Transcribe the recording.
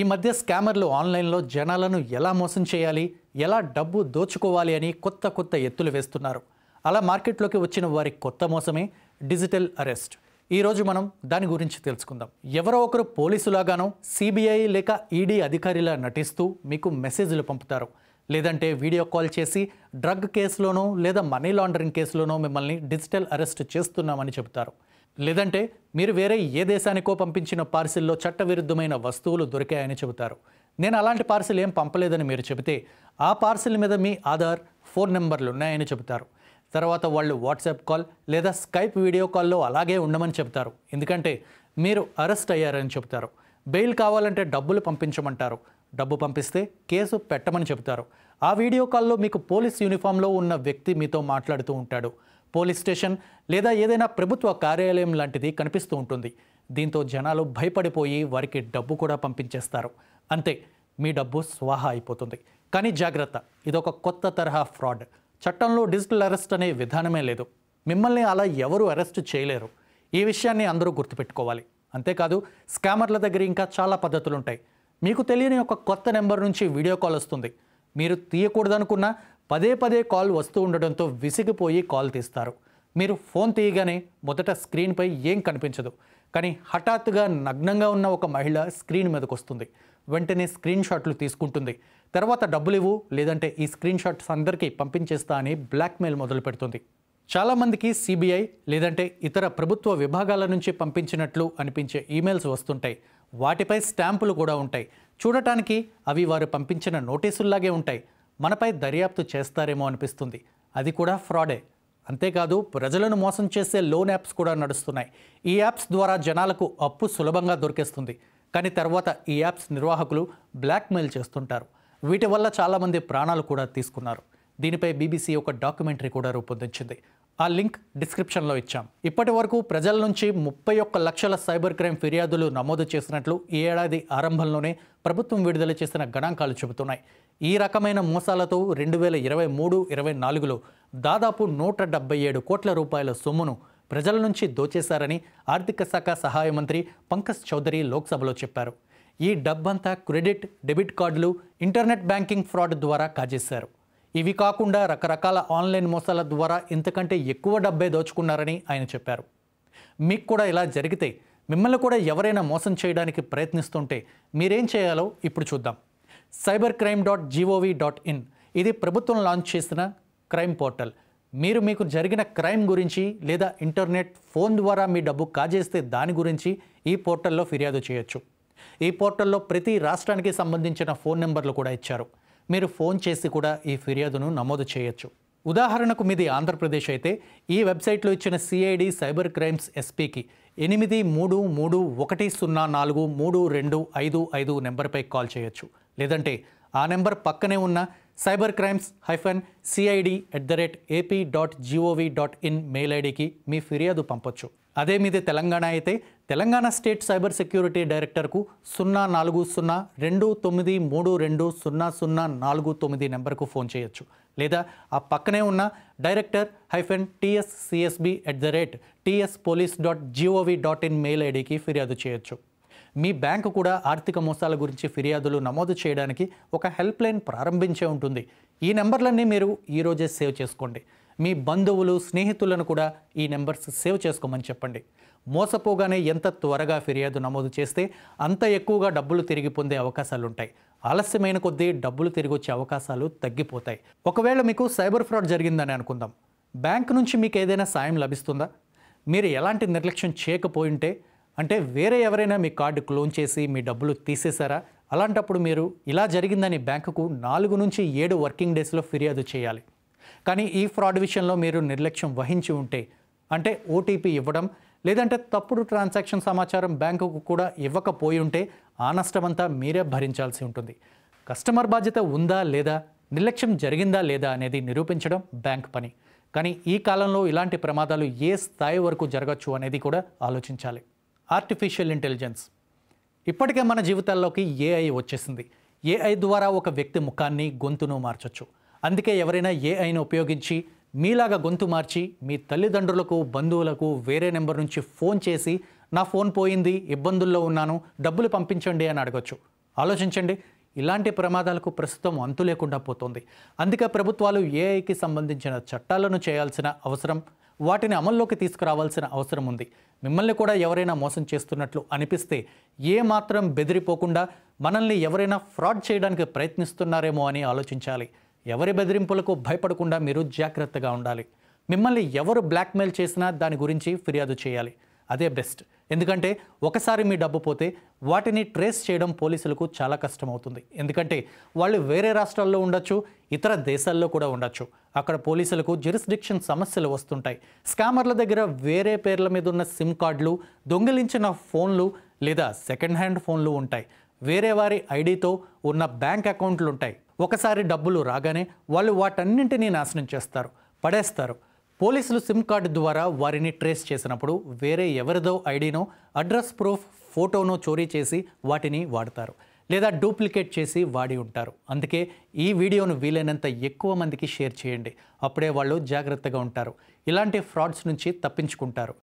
ఈ మధ్య స్కామర్లు ఆన్లైన్లో జనాలను ఎలా మోసం చేయాలి ఎలా డబ్బు దోచుకోవాలి అని కొత్త కొత్త ఎత్తులు వేస్తున్నారు అలా మార్కెట్లోకి వచ్చిన వారి కొత్త మోసమే డిజిటల్ అరెస్ట్ ఈరోజు మనం దాని గురించి తెలుసుకుందాం ఎవరో ఒకరు పోలీసులాగానో సిబిఐ లేక ఈడీ అధికారిలా నటిస్తూ మీకు మెసేజ్లు పంపుతారు లేదంటే వీడియో కాల్ చేసి డ్రగ్ కేసులోనో లేదా మనీ లాండరింగ్ కేసులోనో మిమ్మల్ని డిజిటల్ అరెస్ట్ చేస్తున్నామని చెబుతారు లేదంటే మీరు వేరే ఏ దేశానికో పంపించిన పార్సిల్లో చట్టవిరుద్ధమైన వస్తువులు దొరికాయని చెబుతారు నేను అలాంటి పార్సిల్ ఏం పంపలేదని మీరు చెబితే ఆ పార్సిల్ మీద మీ ఆధార్ ఫోన్ నెంబర్లు ఉన్నాయని చెబుతారు తర్వాత వాళ్ళు వాట్సాప్ కాల్ లేదా స్కైప్ వీడియో కాల్లో అలాగే ఉండమని చెబుతారు ఎందుకంటే మీరు అరెస్ట్ అయ్యారని చెబుతారు బెయిల్ కావాలంటే డబ్బులు పంపించమంటారు డబ్బు పంపిస్తే కేసు పెట్టమని చెబుతారు ఆ వీడియో కాల్లో మీకు పోలీస్ యూనిఫామ్లో ఉన్న వ్యక్తి మీతో మాట్లాడుతూ ఉంటాడు పోలీస్ స్టేషన్ లేదా ఏదైనా ప్రభుత్వ కార్యాలయం లాంటిది కనిపిస్తూ ఉంటుంది దీంతో జనాలు భయపడిపోయి వారికి డబ్బు కూడా పంపించేస్తారు అంతే మీ డబ్బు స్వాహా అయిపోతుంది కానీ జాగ్రత్త ఇదొక కొత్త తరహా ఫ్రాడ్ చట్టంలో డిజిటల్ అరెస్ట్ అనే విధానమే లేదు మిమ్మల్ని అలా ఎవరు అరెస్ట్ చేయలేరు ఈ విషయాన్ని అందరూ గుర్తుపెట్టుకోవాలి అంతేకాదు స్కామర్ల దగ్గర ఇంకా చాలా పద్ధతులుంటాయి మీకు తెలియని ఒక కొత్త నెంబర్ నుంచి వీడియో కాల్ వస్తుంది మీరు తీయకూడదనుకున్న పదే పదే కాల్ వస్తూ ఉండడంతో విసిగిపోయి కాల్ తీస్తారు మీరు ఫోన్ తీయగానే మొదట స్క్రీన్పై ఏం కనిపించదు కానీ హఠాత్తుగా నగ్నంగా ఉన్న ఒక మహిళ స్క్రీన్ మీదకు వస్తుంది వెంటనే స్క్రీన్ షాట్లు తీసుకుంటుంది తర్వాత డబ్బులు ఇవ్వు లేదంటే ఈ స్క్రీన్ షాట్స్ అందరికీ పంపించేస్తా అని బ్లాక్మెయిల్ మొదలు పెడుతుంది చాలామందికి సిబిఐ లేదంటే ఇతర ప్రభుత్వ విభాగాల నుంచి పంపించినట్లు అనిపించే ఈమెయిల్స్ వస్తుంటాయి వాటిపై స్టాంపులు కూడా ఉంటాయి చూడటానికి అవి వారు పంపించిన నోటీసుల్లాగే ఉంటాయి మనపై దర్యాప్తు చేస్తారేమో అనిపిస్తుంది అది కూడా ఫ్రాడే అంతేకాదు ప్రజలను మోసం చేసే లోన్ యాప్స్ కూడా నడుస్తున్నాయి ఈ యాప్స్ ద్వారా జనాలకు అప్పు సులభంగా దొరికేస్తుంది కానీ తర్వాత ఈ యాప్స్ నిర్వాహకులు బ్లాక్మెయిల్ చేస్తుంటారు వీటి వల్ల చాలామంది ప్రాణాలు కూడా తీసుకున్నారు దీనిపై బీబీసీ ఒక డాక్యుమెంటరీ కూడా రూపొందించింది ఆ లింక్ డిస్క్రిప్షన్లో ఇచ్చాం ఇప్పటి వరకు ప్రజల నుంచి ముప్పై ఒక్క లక్షల సైబర్ క్రైమ్ ఫిర్యాదులు నమోదు చేసినట్లు ఈ ఏడాది ఆరంభంలోనే ప్రభుత్వం విడుదల చేసిన గణాంకాలు చెబుతున్నాయి ఈ రకమైన మోసాలతో రెండు వేల ఇరవై మూడు ఇరవై నాలుగులో దాదాపు నూట డెబ్బై ఏడు కోట్ల రూపాయల సొమ్మును ప్రజల నుంచి దోచేశారని ఆర్థిక శాఖ సహాయ మంత్రి పంకజ్ చౌదరి లోక్సభలో చెప్పారు ఈ డబ్బంతా క్రెడిట్ డెబిట్ కార్డులు ఇంటర్నెట్ బ్యాంకింగ్ ఫ్రాడ్ ద్వారా కాజేశారు ఇవి కాకుండా రకరకాల ఆన్లైన్ మోసాల ద్వారా ఇంతకంటే ఎక్కువ డబ్బే దోచుకున్నారని ఆయన చెప్పారు మీకు కూడా ఇలా జరిగితే మిమ్మల్ని కూడా ఎవరైనా మోసం చేయడానికి ప్రయత్నిస్తుంటే మీరేం చేయాలో ఇప్పుడు చూద్దాం cyber crime dot G O V dot in ఇది ప్రభుత్వం లాంచ్ చేసిన క్రైమ్ పోర్టల్ మీరు మీకు జరిగిన క్రైమ్ గురించి లేదా ఇంటర్నెట్ ఫోన్ ద్వారా మీ డబ్బు కాజేస్తే దాని గురించి ఈ పోర్టల్లో ఫిర్యాదు చేయొచ్చు ఈ పోర్టల్లో ప్రతి రాష్ట్రానికి సంబంధించిన ఫోన్ నెంబర్లు కూడా ఇచ్చారు మీరు ఫోన్ చేసి కూడా ఈ ఫిర్యాదును నమోదు చేయొచ్చు ఉదాహరణకు మీది ఆంధ్రప్రదేశ్ అయితే ఈ వెబ్సైట్లో ఇచ్చిన సిఐడి సైబర్ క్రైమ్స్ ఎస్పీకి ఎనిమిది మూడు మూడు ఒకటి సున్నా నాలుగు మూడు రెండు ఐదు ఐదు నెంబర్పై కాల్ చేయొచ్చు లేదంటే ఆ నెంబర్ పక్కనే ఉన్న cyber crimes hyphen CID at the rate AP dot G O V dot in mail ఐడికి మీ ఫిర్యాదు పంపొచ్చు అదే మీద తెలంగాణ అయితే తెలంగాణ స్టేట్ సైబర్ సెక్యూరిటీ డైరెక్టర్కు సున్నా నాలుగు సున్నా రెండు తొమ్మిది మూడు రెండు సున్నా సున్నా నాలుగు తొమ్మిది నెంబర్కు ఫోన్ చేయొచ్చు లేదా ఆ పక్కనే ఉన్న director hyphen TS CSB at the rate TS police dot G O V dot in mail ఐడికి ఫిర్యాదు చేయొచ్చు మీ బ్యాంకు కూడా ఆర్థిక మోసాల గురించి ఫిర్యాదులు నమోదు చేయడానికి ఒక హెల్ప్ లైన్ ప్రారంభించే ఉంటుంది ఈ నెంబర్లన్నీ మీరు ఈరోజే సేవ్ చేసుకోండి మీ బంధువులు స్నేహితులను కూడా ఈ నెంబర్స్ సేవ్ చేసుకోమని చెప్పండి మోసపోగానే ఎంత త్వరగా ఫిర్యాదు నమోదు చేస్తే అంత ఎక్కువగా డబ్బులు తిరిగి పొందే అవకాశాలు ఉంటాయి ఆలస్యమైన కొద్దీ డబ్బులు తిరిగి వచ్చే అవకాశాలు తగ్గిపోతాయి ఒకవేళ మీకు సైబర్ ఫ్రాడ్ జరిగిందని అనుకుందాం బ్యాంక్ నుంచి మీకు ఏదైనా సాయం లభిస్తుందా మీరు ఎలాంటి నిర్లక్ష్యం చేయకపోయింటే అంటే వేరే ఎవరైనా మీ కార్డు క్లోన్ చేసి మీ డబ్బులు తీసేశారా అలాంటప్పుడు మీరు ఇలా జరిగిందని బ్యాంకుకు నాలుగు నుంచి ఏడు వర్కింగ్ డేస్లో ఫిర్యాదు చేయాలి కానీ ఈ ఫ్రాడ్ విషయంలో మీరు నిర్లక్ష్యం వహించి ఉంటే అంటే ఓటీపీ ఇవ్వడం లేదంటే తప్పుడు ట్రాన్సాక్షన్ సమాచారం బ్యాంకుకు కూడా ఇవ్వకపోయి ఉంటే ఆ నష్టమంతా మీరే భరించాల్సి ఉంటుంది కస్టమర్ బాధ్యత ఉందా లేదా నిర్లక్ష్యం జరిగిందా లేదా అనేది నిరూపించడం బ్యాంక్ పని కానీ ఈ కాలంలో ఇలాంటి ప్రమాదాలు ఏ స్థాయి వరకు జరగచ్చు అనేది కూడా ఆలోచించాలి ఆర్టిఫిషియల్ ఇంటెలిజెన్స్ ఇప్పటికే మన జీవితాల్లోకి ఏఐ వచ్చేసింది ఏఐ ద్వారా ఒక వ్యక్తి ముఖాన్ని గొంతును మార్చొచ్చు అందుకే ఎవరైనా ఏఐని ఉపయోగించి మీలాగా గొంతు మార్చి మీ తల్లిదండ్రులకు బంధువులకు వేరే నెంబర్ నుంచి ఫోన్ చేసి నా ఫోన్ పోయింది ఇబ్బందుల్లో ఉన్నాను డబ్బులు పంపించండి అని అడగచ్చు ఆలోచించండి ఇలాంటి ప్రమాదాలకు ప్రస్తుతం అంతు లేకుండా పోతుంది అందుకే ప్రభుత్వాలు ఏఐకి సంబంధించిన చట్టాలను చేయాల్సిన అవసరం వాటిని అమల్లోకి తీసుకురావాల్సిన అవసరం ఉంది మిమ్మల్ని కూడా ఎవరైనా మోసం చేస్తున్నట్లు అనిపిస్తే ఏమాత్రం బెదిరిపోకుండా మనల్ని ఎవరైనా ఫ్రాడ్ చేయడానికి ప్రయత్నిస్తున్నారేమో అని ఆలోచించాలి ఎవరి బెదిరింపులకు భయపడకుండా మీరు జాగ్రత్తగా ఉండాలి మిమ్మల్ని ఎవరు బ్లాక్మెయిల్ చేసినా దాని గురించి ఫిర్యాదు చేయాలి అదే బెస్ట్ ఎందుకంటే ఒకసారి మీ డబ్బు పోతే వాటిని ట్రేస్ చేయడం పోలీసులకు చాలా కష్టం అవుతుంది ఎందుకంటే వాళ్ళు వేరే రాష్ట్రాల్లో ఉండొచ్చు ఇతర దేశాల్లో కూడా ఉండొచ్చు అక్కడ పోలీసులకు జిరిస్డిక్షన్ సమస్యలు వస్తుంటాయి స్కామర్ల దగ్గర వేరే పేర్ల మీద ఉన్న సిమ్ కార్డులు దొంగిలించిన ఫోన్లు లేదా సెకండ్ హ్యాండ్ ఫోన్లు ఉంటాయి వేరే వారి ఐడితో ఉన్న బ్యాంక్ అకౌంట్లు ఉంటాయి ఒకసారి డబ్బులు రాగానే వాళ్ళు వాటన్నింటినీ నాశనం చేస్తారు పడేస్తారు పోలీసులు సిమ్ కార్డు ద్వారా వారిని ట్రేస్ చేసినప్పుడు వేరే ఎవరిదో ఐడినో అడ్రస్ ప్రూఫ్ ఫోటోనో చోరీ చేసి వాటిని వాడతారు లేదా డూప్లికేట్ చేసి వాడి ఉంటారు అందుకే ఈ వీడియోను వీలైనంత ఎక్కువ మందికి షేర్ చేయండి అప్పుడే వాళ్ళు జాగ్రత్తగా ఉంటారు ఇలాంటి ఫ్రాడ్స్ నుంచి తప్పించుకుంటారు